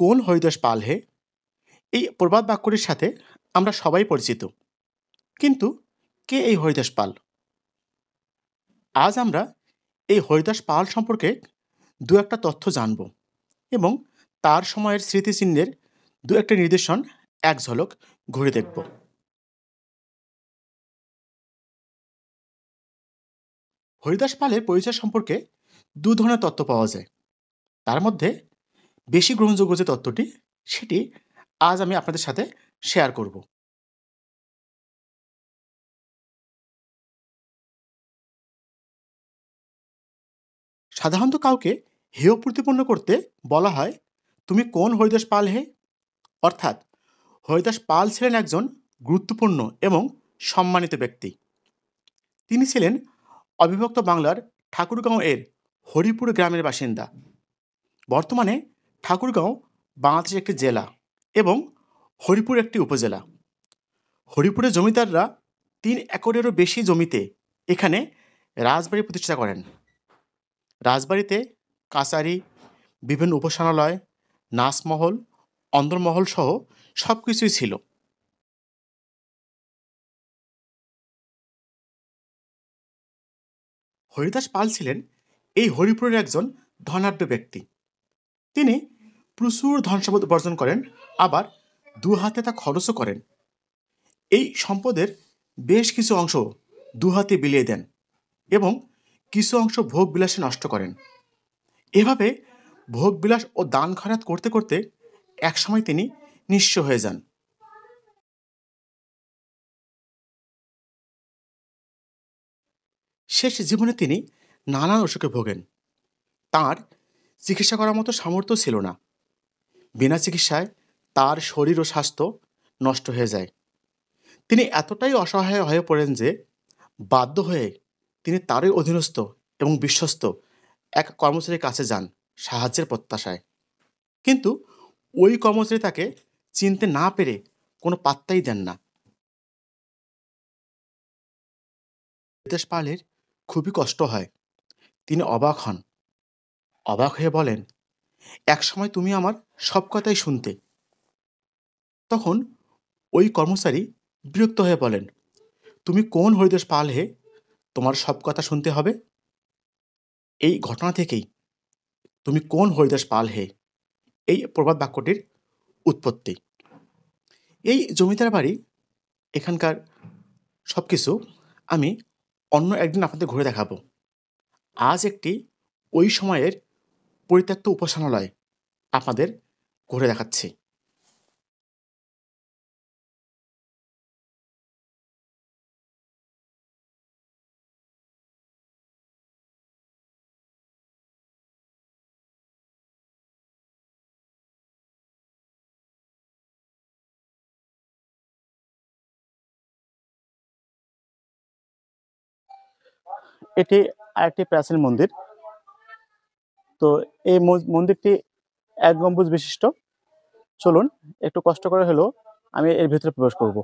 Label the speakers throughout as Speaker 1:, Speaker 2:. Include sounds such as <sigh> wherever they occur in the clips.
Speaker 1: কোন হরিদাস পাল হে এই প্রবাদ বাক্যটির সাথে আমরা সবাই পরিচিত কিন্তু কে এই হরিদাস পাল আজ আমরা এই হরিদাস পাল সম্পর্কে দু একটা তথ্য জানব এবং
Speaker 2: তার সময়ের স্মৃতিচিহ্নের দু একটা নির্দেশন এক ঝলক ঘুরে দেখব হরিদাস পালের পরিচয় সম্পর্কে দু ধরনের তথ্য পাওয়া যায় তার মধ্যে বেশি গ্রহণযোগ্য যে তত্ত্বটি সেটি আজ আমি আপনাদের সাথে শেয়ার করব সাধারণত কাউকে হেয় প্রতিপন্ন করতে বলা হয়
Speaker 1: তুমি কোন হরিদাস পাল হে অর্থাৎ হরিদাস পাল ছিলেন একজন গুরুত্বপূর্ণ এবং সম্মানিত ব্যক্তি তিনি ছিলেন অবিভক্ত বাংলার ঠাকুরগাঁও এর হরিপুর গ্রামের বাসিন্দা বর্তমানে ঠাকুরগাঁও বাংলাদেশের একটি জেলা এবং হরিপুর একটি উপজেলা হরিপুরের জমিদাররা তিন একরেরও বেশি জমিতে এখানে রাজবাড়ি প্রতিষ্ঠা করেন রাজবাড়িতে কাছারি বিভিন্ন উপাসনালয়
Speaker 2: নাচমহল অন্দরমহল সহ সব কিছুই ছিল হরিদাস পাল ছিলেন এই হরিপুরের একজন ধনাঢ্য ব্যক্তি তিনি
Speaker 1: প্রচুর ধনসম্পদ উপার্জন করেন আবার দু হাতে তা খরচও করেন এই সম্পদের বেশ কিছু অংশ দু হাতে বিলিয়ে দেন এবং কিছু অংশ ভোগ বিলাসে নষ্ট করেন এভাবে ভোগ বিলাস ও দান খারাত
Speaker 2: করতে করতে একসময় তিনি নিঃস্ব হয়ে যান শেষ জীবনে তিনি
Speaker 1: নানান অসুখে ভোগেন তার চিকিৎসা করার মতো সামর্থ্য ছিল না বিনা চিকিৎসায় তার শরীর ও স্বাস্থ্য নষ্ট হয়ে যায় তিনি এতটাই অসহায় হয়ে পড়েন যে বাধ্য হয়ে তিনি তারই অধীনস্থ এবং বিশ্বস্ত এক কর্মচারীর কাছে যান সাহায্যের প্রত্যাশায় কিন্তু ওই কর্মচারী তাকে চিনতে না পেরে কোনো পাত্তাই দেন না
Speaker 2: নিতেশ পালের খুবই কষ্ট হয় তিনি অবাক হন অবাক হয়ে বলেন একসময় তুমি
Speaker 1: আমার সব কথাই শুনতে তখন ওই কর্মচারী বিরক্ত হয়ে বলেন তুমি কোন হরিদেশ পাল হে তোমার সব কথা শুনতে হবে এই ঘটনা থেকেই তুমি কোন হরিদাস পাল হে এই প্রবাদ বাক্যটির উৎপত্তি এই জমিদার বাড়ি এখানকার সব কিছু আমি অন্য একদিন আপনাদের ঘুরে দেখাবো আজ একটি ওই সময়ের পরিত্যক্ত উপাসনালয় আপনাদের
Speaker 2: ঘুরে দেখাচ্ছি এটি আরেকটি প্রাচীন মন্দির তো এই মন্দিরটি এক গম্বুজ
Speaker 1: বিশিষ্ট চলুন একটু কষ্ট করে হলেও আমি এর ভিতরে প্রবেশ করব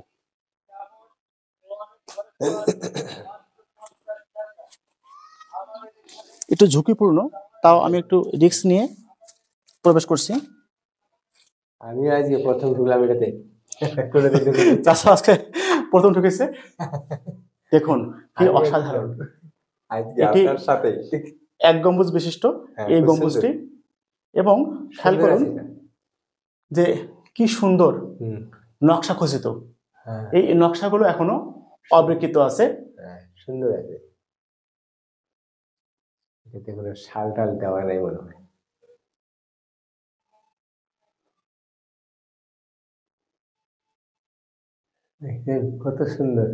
Speaker 1: একটু ঝুঁকিপূর্ণ তাও আমি একটু রিস্ক নিয়ে প্রবেশ করছি আমি আজকে প্রথম ঢুকলাম এটাতে <laughs> প্রথম ঢুকেছে দেখুন কি অসাধারণ আজকে আপনার সাথে এক গম্বুজ বিশিষ্ট হ্যাঁ, এই গম্বুজটি এবং খেয়াল করুন যে কি সুন্দর নকশা খচিত হ্যাঁ। এই নকশাগুলো এখনো অবিকৃত আছে
Speaker 2: হ্যাঁ, সুন্দর আছে কত সুন্দর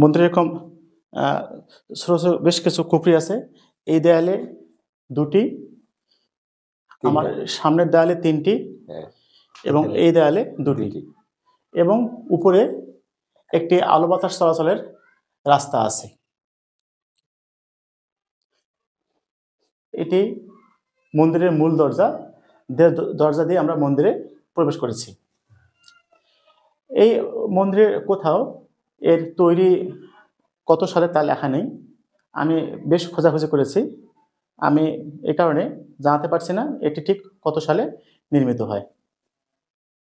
Speaker 1: মন্দিরের এরকম ছোটো ছোটো বেশ কিছু কুপড়ি আছে এই দেয়ালে দুটি আমার সামনের দেয়ালে তিনটি হ্যাঁ। এবং এই দেয়ালে দুটি এবং উপরে একটি আলো বাতাস চলাচলের রাস্তা আছে এটি মন্দিরের মূল দরজা দরজা দিয়ে আমরা মন্দিরে প্রবেশ করেছি এই মন্দিরের কোথাও এর তৈরি কত সালে তা লেখা নেই আমি বেশ
Speaker 2: খোঁজাখুঁজি করেছি আমি এ কারণে জানাতে পারছি না এটি ঠিক কত সালে নির্মিত হয়